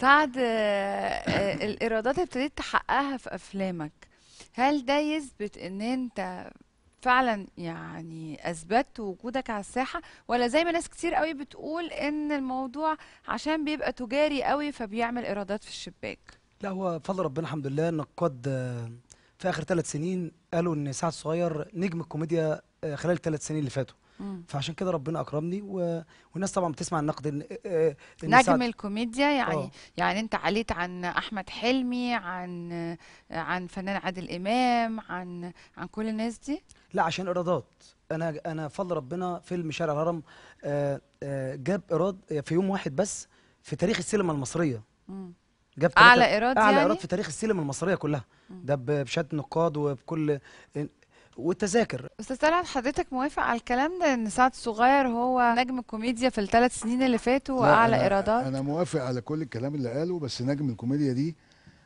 سعد الايرادات آه، آه، الإيرادات ابتديت تحققها في أفلامك هل ده يثبت إن أنت فعلا يعني أثبتت وجودك على الساحة ولا زي ما ناس كتير قوي بتقول إن الموضوع عشان بيبقى تجاري قوي فبيعمل إيرادات في الشباك لا هو فضل ربنا الحمد لله النقاد آه، في آخر ثلاث سنين قالوا إن سعد الصغير نجم الكوميديا خلال الثلاث سنين اللي فاتوا فعشان كده ربنا اكرمني و... والناس طبعا بتسمع النقد إن... إيه، إيه، إن نجم سعد... الكوميديا يعني أوه. يعني انت عليت عن احمد حلمي عن عن فنان عادل امام عن عن كل الناس دي لا عشان ايرادات انا انا فضل ربنا فيلم شارع الهرم آه، آه، جاب ايراد في يوم واحد بس في تاريخ السينما المصريه مم. جاب اعلى ايراد اعلى ايراد يعني؟ في تاريخ السينما المصريه كلها ده بشهاده نقاد وبكل والتذاكر استاذ طلعت حضرتك موافق على الكلام ده ان سعد الصغير هو نجم الكوميديا في الثلاث سنين اللي فاتوا واعلى ايرادات انا موافق على كل الكلام اللي قاله بس نجم الكوميديا دي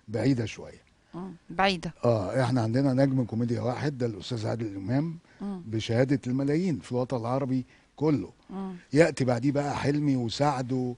بعيده شويه آه، بعيده اه احنا عندنا نجم كوميديا واحد ده الاستاذ عادل امام آه. بشهاده الملايين في الوطن العربي كله مم. آه. ياتي بعديه بقى حلمي وسعد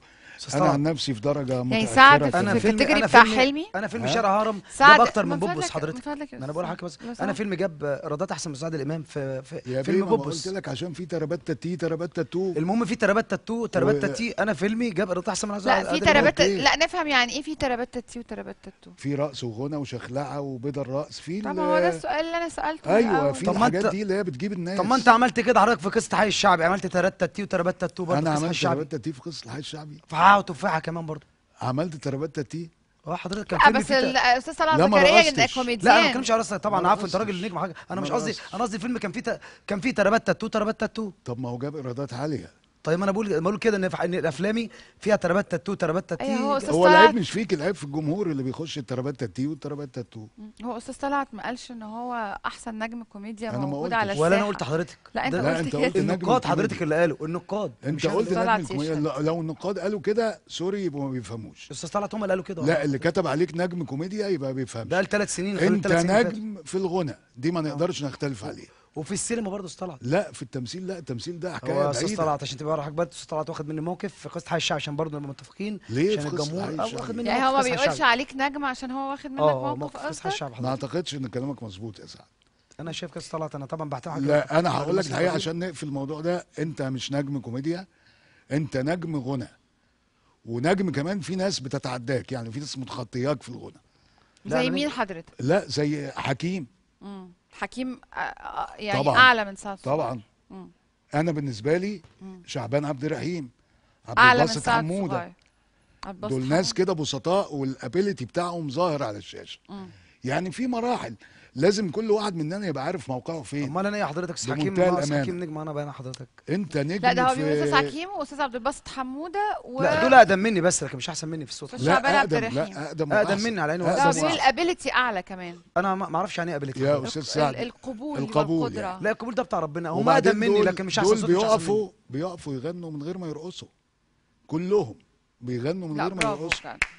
انا عن نفسي في درجه يعني متاخره يعني سعد انا في التجري بتاع حلمي انا فيلم شارع هرم جاب اكتر من بوبس حضرتك انا بقول لحضرتك بس انا فيلم جاب ايرادات احسن من سعد الامام في, في فيلم بوبس قلت لك عشان في ترابات تي ترابات تو المهم في ترابات تو ترابات تي انا فيلمي جاب ايرادات احسن من سعد الامام لا في ترابات لا نفهم يعني ايه في ترابات تي وترابات تو في رقص وغنى وشخلعه وبيض الرقص في طب هو ده السؤال اللي انا سالته ايوه في الحاجات دي اللي هي بتجيب الناس طب ما انت عملت كده حضرتك في قصه حي الشعبي عملت ترابات تي وترابات تو برضه انا عملت ترابات تي في قصه حي الشعبي معاه وتفاحه كمان برضو عملت ترابات تي اه حضرتك كان آه، بس الاستاذ صلاح زكريا كوميديان لا انا ما بتكلمش على طبعا عفوا انت راجل نجم حاجه انا مش قصدي انا قصدي الفيلم كان فيه كان فيه ترابات تو ترابات تو طب ما هو جاب ايرادات عاليه طيب انا بقول بقول كده ان في افلامي فيها ترابات تاتو ترابات تاتي أيه هو, هو العيب مش فيك العيب في الجمهور اللي بيخش الترابات تاتي والترابات تاتو هو استاذ طلعت ما قالش ان هو احسن نجم كوميديا موجود على الساحه ولا انا قلت حضرتك لا انت لا قلت, قلت النقاد حضرتك اللي قالوا النقاد انت قلت نجم كوميديا لو النقاد قالوا كده سوري يبقوا ما بيفهموش استاذ طلعت هم اللي قالوا كده لا اللي كتب عليك نجم كوميديا يبقى ما بيفهمش ده قال ثلاث سنين انت نجم في الغنى دي ما نقدرش نختلف عليها وفي السينما برضه استطلع لا في التمثيل لا التمثيل ده حكايه بعيده استاذ طلعت عشان تبقى رايح بس استاذ واخد مني موقف في قصه حي الشعب عشان برضه نبقى متفقين ليه عشان الجمهور واخد مني يعني هو ما بيقولش عليك نجم عشان هو واخد منك آه، موقف قصدك ما اعتقدش ان كلامك مظبوط يا سعد انا شايف قصه طلعت انا طبعا بعتها لا انا هقول لك الحقيقه عشان نقفل الموضوع ده انت مش نجم كوميديا انت نجم غنى ونجم كمان في ناس بتتعداك يعني في ناس متخطياك في الغنى زي مين حضرتك لا زي حكيم امم حكيم آه، آه، يعني طبعًا. اعلى من سعد طبعا مم. انا بالنسبه لي مم. شعبان عبد الرحيم عبد الباسط حموده دول ناس كده بسطاء والابيليتي بتاعهم ظاهر على الشاشه مم. يعني في مراحل لازم كل واحد مننا يبقى عارف موقعه فين امال انا ايه حضرتك استاذ حكيم حكيم نجم انا بقى حضرتك انت نجم لا ده هو بيقول استاذ حكيم واستاذ عبد الباسط حموده و... لا دول اقدم مني بس لكن مش احسن مني في الصوت لا اقدم لا اقدم اقدم مني على انه لا بيقول الابيلتي اعلى كمان انا ما اعرفش يعني ايه ابيلتي يا استاذ سعد القبول القبول يعني. لا القبول ده بتاع ربنا هم اقدم مني لكن مش احسن صوت بيقفوا بيقفوا يغنوا من غير ما يرقصوا كلهم بيغنوا من غير ما يرقصوا